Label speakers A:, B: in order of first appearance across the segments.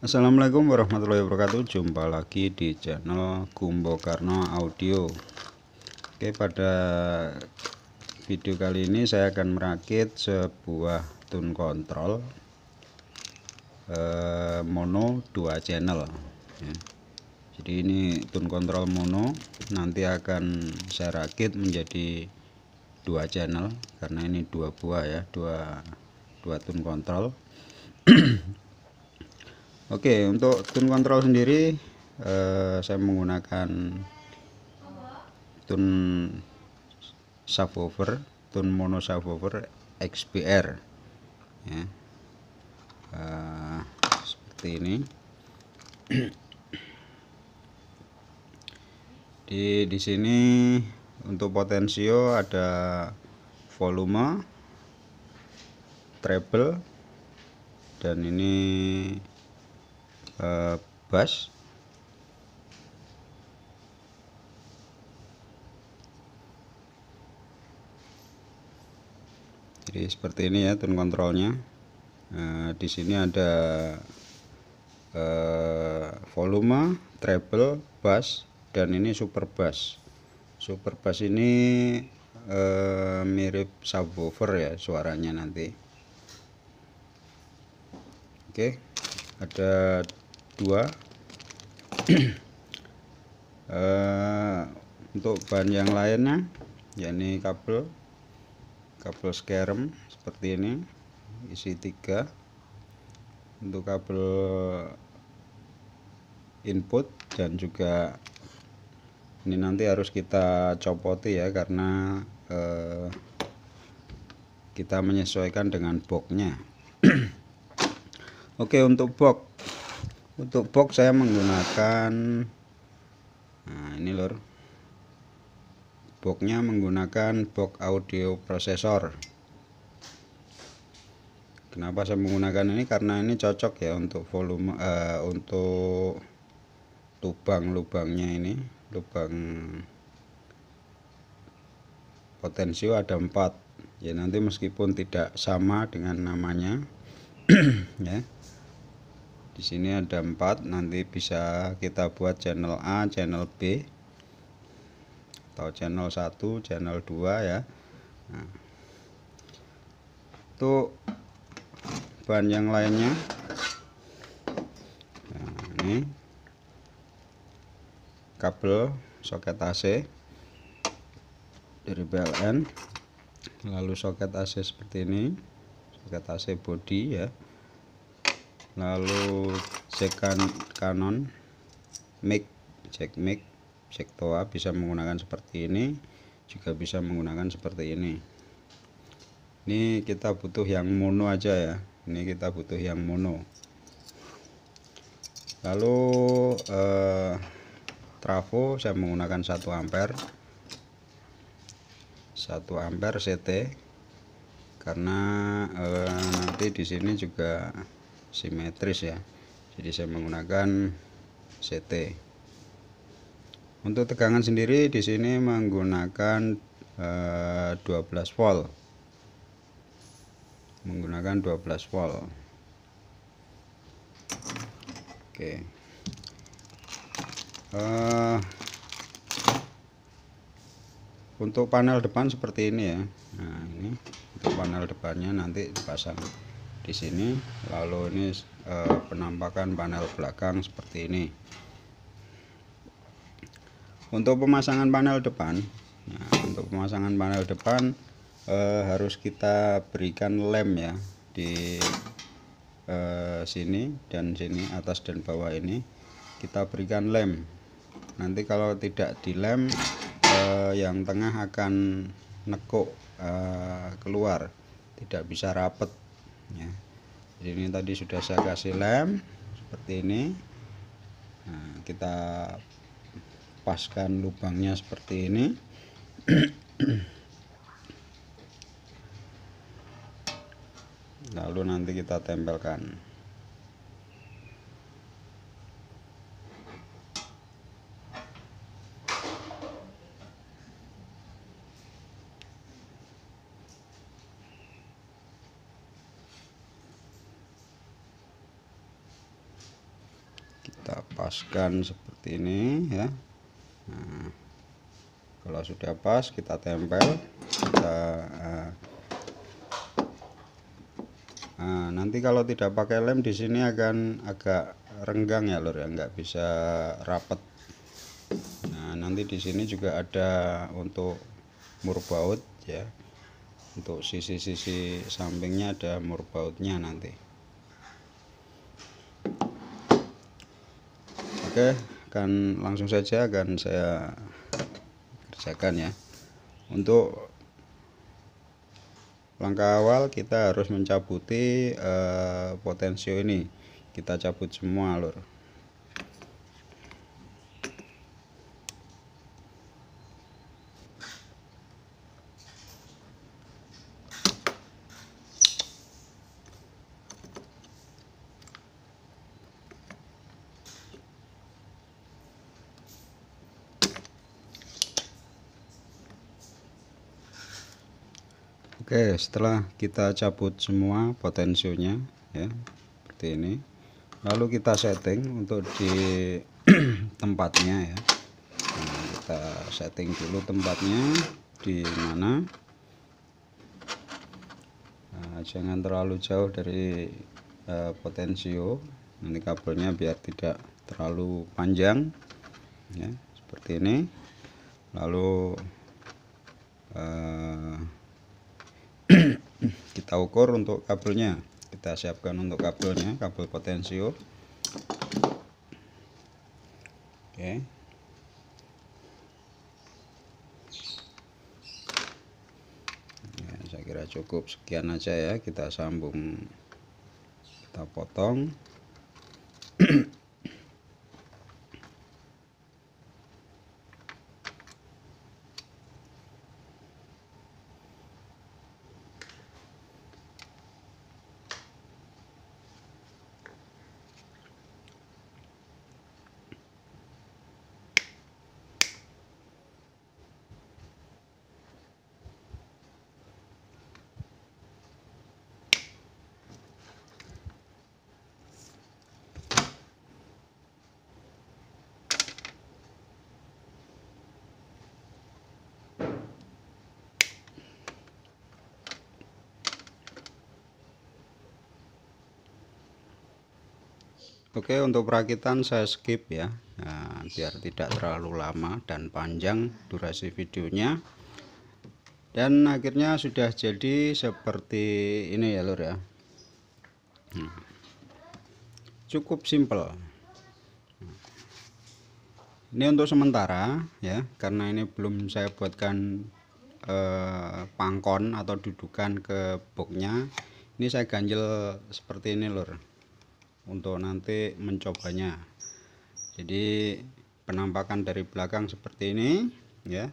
A: Assalamualaikum warahmatullahi wabarakatuh Jumpa lagi di channel Gumbo Karno Audio Oke pada video kali ini saya akan merakit sebuah tune control eh, mono 2 channel ya. jadi ini tune control mono nanti akan saya rakit menjadi dua channel karena ini dua buah ya dua dua tune control Oke, untuk tune control sendiri uh, saya menggunakan tune subwoofer, tune mono subwoofer XPR. Ya. uh, seperti ini. di di sini untuk potensio ada volume treble dan ini Eh, bus jadi seperti ini ya tone kontrolnya nah, di sini ada eh, volume treble bass dan ini super bass super bass ini eh, mirip subwoofer ya suaranya nanti oke ada dua uh, eh, untuk bahan yang lainnya yakni kabel kabel skerm seperti ini isi tiga untuk kabel input dan juga ini nanti harus kita copoti ya karena eh, kita menyesuaikan dengan boxnya oke untuk box untuk box saya menggunakan nah ini lor boxnya menggunakan box audio processor kenapa saya menggunakan ini karena ini cocok ya untuk volume uh, untuk lubang-lubangnya ini lubang potensio ada empat ya nanti meskipun tidak sama dengan namanya ya di sini ada empat, nanti bisa kita buat channel A channel B atau channel 1 channel 2 ya nah, tuh bahan yang lainnya nah, ini kabel soket AC dari PLN, lalu soket AC seperti ini soket AC body ya lalu second kanon mic cek mic cek toa bisa menggunakan seperti ini juga bisa menggunakan seperti ini ini kita butuh yang mono aja ya ini kita butuh yang mono lalu eh, trafo saya menggunakan 1 ampere 1 ampere CT karena eh, nanti di sini juga simetris ya jadi saya menggunakan CT untuk tegangan sendiri di sini menggunakan e, eh, 12 volt menggunakan 12 volt oke e, untuk panel depan seperti ini ya nah ini untuk panel depannya nanti dipasang di sini lalu ini e, penampakan panel belakang seperti ini untuk pemasangan panel depan nah, untuk pemasangan panel depan e, harus kita berikan lem ya di e, sini dan sini atas dan bawah ini kita berikan lem nanti kalau tidak dilem e, yang tengah akan nekuk e, keluar tidak bisa rapet ya. jadi ini tadi sudah saya kasih lem seperti ini nah, kita paskan lubangnya seperti ini lalu nanti kita tempelkan lepaskan seperti ini ya nah, kalau sudah pas kita tempel kita eh, nah, nanti kalau tidak pakai lem di sini akan agak renggang ya lur ya nggak bisa rapet nah nanti di sini juga ada untuk murbaut ya untuk sisi-sisi sampingnya ada murbautnya nanti oke akan langsung saja akan saya kerjakan ya untuk langkah awal kita harus mencabuti uh, potensio ini kita cabut semua lur Oke setelah kita cabut semua potensinya ya seperti ini lalu kita setting untuk di tempatnya ya nah, kita setting dulu tempatnya di mana nah, jangan terlalu jauh dari uh, potensio nanti kabelnya biar tidak terlalu panjang ya seperti ini lalu kita ukur untuk kabelnya kita siapkan untuk kabelnya kabel potensio oke ya, saya kira cukup sekian aja ya kita sambung kita potong Oke untuk perakitan saya skip ya nah, biar tidak terlalu lama dan panjang durasi videonya dan akhirnya sudah jadi seperti ini ya lur ya cukup simple ini untuk sementara ya karena ini belum saya buatkan eh, pangkon atau dudukan ke boxnya ini saya ganjel seperti ini lur untuk nanti mencobanya jadi penampakan dari belakang seperti ini ya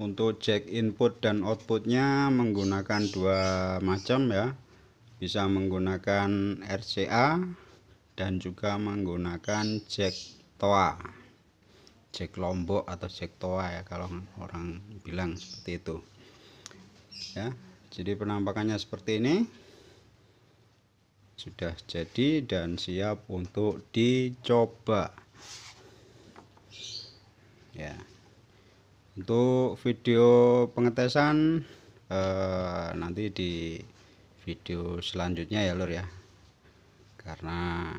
A: untuk jack input dan outputnya menggunakan dua macam ya bisa menggunakan RCA dan juga menggunakan jack toa jack lombok atau jack toa ya kalau orang bilang seperti itu ya jadi penampakannya seperti ini sudah jadi dan siap untuk dicoba ya untuk video pengetesan eh, nanti di video selanjutnya ya lur ya karena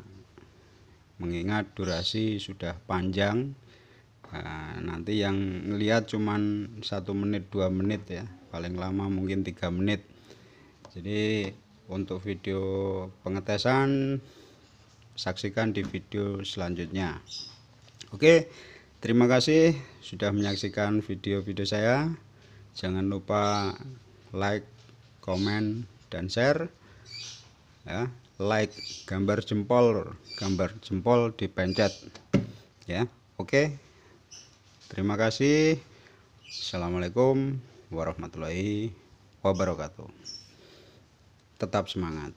A: mengingat durasi sudah panjang eh, nanti yang melihat cuman satu menit dua menit ya paling lama mungkin tiga menit jadi untuk video pengetesan saksikan di video selanjutnya oke terima kasih sudah menyaksikan video-video saya jangan lupa like komen dan share ya like gambar jempol gambar jempol dipencet ya oke terima kasih assalamualaikum warahmatullahi wabarakatuh tetap semangat.